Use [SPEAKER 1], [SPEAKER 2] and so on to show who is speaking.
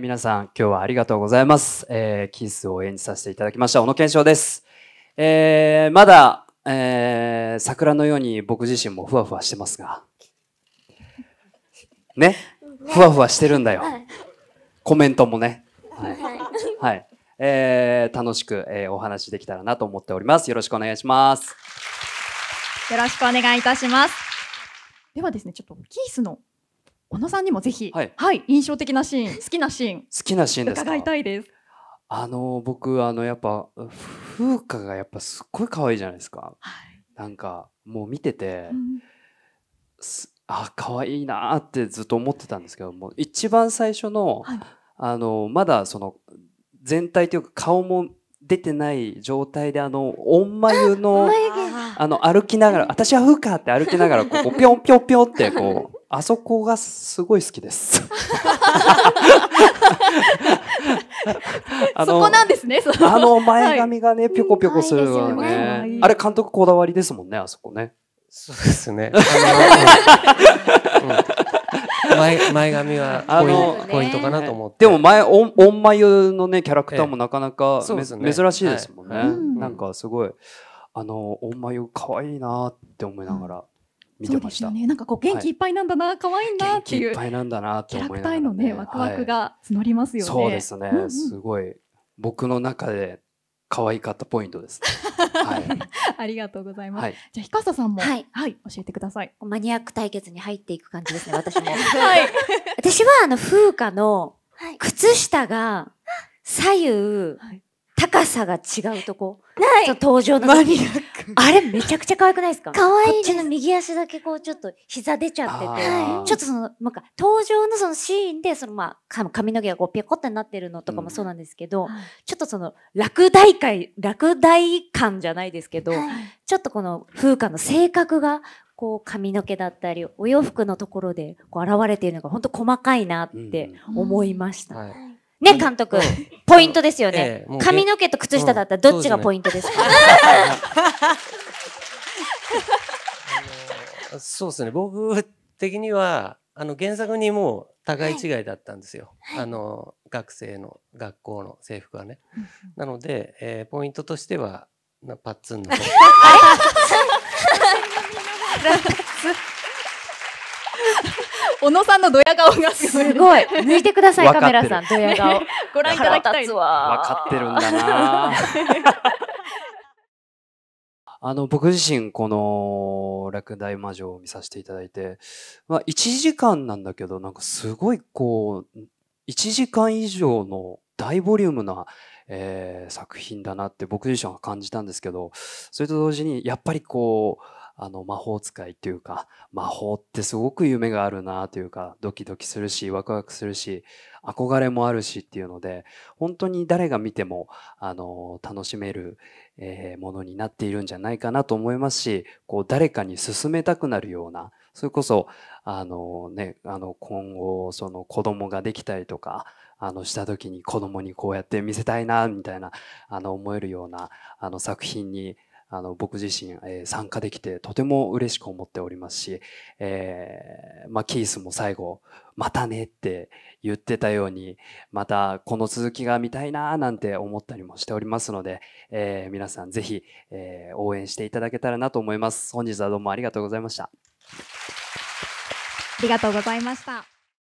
[SPEAKER 1] 皆さん、今日はありがとうございます。えー、キースを演じさせていただきました、小野健章です。えー、まだ、えー、桜のように僕自身もふわふわしてますが、ね、ふわふわしてるんだよ。コメントもね。はい。はい、えー、楽しく、えー、お話できたらなと思っております。よろしくお願いします。よろしくお願いいたします。ではですね、ちょっとキースの小野さんにもぜひ、はい、はい、印象的なシーン、好きなシーン、好きなシーン伺いたいです。あの僕あのやっぱ風花がやっぱすっごい可愛いじゃないですか。はい、なんかもう見てて、うん、あ可愛いなってずっと思ってたんですけども一番最初の、はい、あのまだその全体というか顔も出てない状態であのおんまゆのあの歩きながら私は風花って歩きながらこうぴょんぴょんぴょんってこう。あそこがすごい好きです。あそこなんですね。あの前髪がね、ぴょこぴょこするわね。ねあれ監督こだわりですもんね、あそこね。そうですね。前前髪はあポイントかなと思って。でも前おん、おんまゆのねキャラクターもなかなか、ええね、珍しいですもんね。はい、なんかすごいあのおんまゆ可愛いなって思いながら。見てました。ね、なんかこう元気いっぱいなんだな、はい、可愛いなっていう。いっぱいなんだなって思いながら、ね、のね、ワクワクが募りますよね。はい、そうですね、うんうん、すごい僕の中で可愛かったポイントです。はい、ありがとうございます。はい、じゃあ、ひかささんも、はい、はい、教えてください。マニアック対決に入っていく感じですね、私も。はい。私は、あの、風花の、靴下が、左右、はい、高さが違うとこ。ないその登場の時。あれめちゃくちゃ可愛くないですか可愛いこっちの右足だけこうちょっと膝出ちゃってて、ちょっとその、なんか登場のそのシーンで、そのまあ髪の毛がこうピョコってなってるのとかもそうなんですけど、うん、ちょっとその落第会、落第感じゃないですけど、はい、ちょっとこの風花の性格がこう髪の毛だったりお洋服のところでこう現れているのが本当細かいなって思いました。うんうんはい、ね、監督。ポイントですよね。髪の毛と靴下だったらどっちがポイントですか、そうですね。僕的には、あの、原作にもう互い違いだったんですよ。はい、あの、学生の、学校の制服はね。なので、えー、ポイントとしては、なパッツンの。あれ 小野さんのドヤ顔がすごい。抜いてください、カメラさん、ドヤ顔。ご覧いただきたい分 かってるんだな。あの、僕自身、この、落第魔女を見させていただいて、まあ、1時間なんだけど、なんかすごい、こう、1時間以上の大ボリュームな、えー、作品だなって僕自身は感じたんですけど、それと同時に、やっぱりこう、あの魔法使いというか魔法ってすごく夢があるなというかドキドキするしワクワクするし憧れもあるしっていうので本当に誰が見てもあの楽しめる、えー、ものになっているんじゃないかなと思いますしこう誰かに勧めたくなるようなそれこそあの、ね、あの今後その子供ができたりとかあのした時に子供にこうやって見せたいなみたいなあの思えるようなあの作品にあの僕自身、えー、参加できてとても嬉しく思っておりますし、えーまあ、キースも最後「またね」って言ってたようにまたこの続きが見たいななんて思ったりもしておりますので、えー、皆さんぜひ、えー、応援していただけたらなと思います。本日はどうもありがとうございました。ありがとうございました。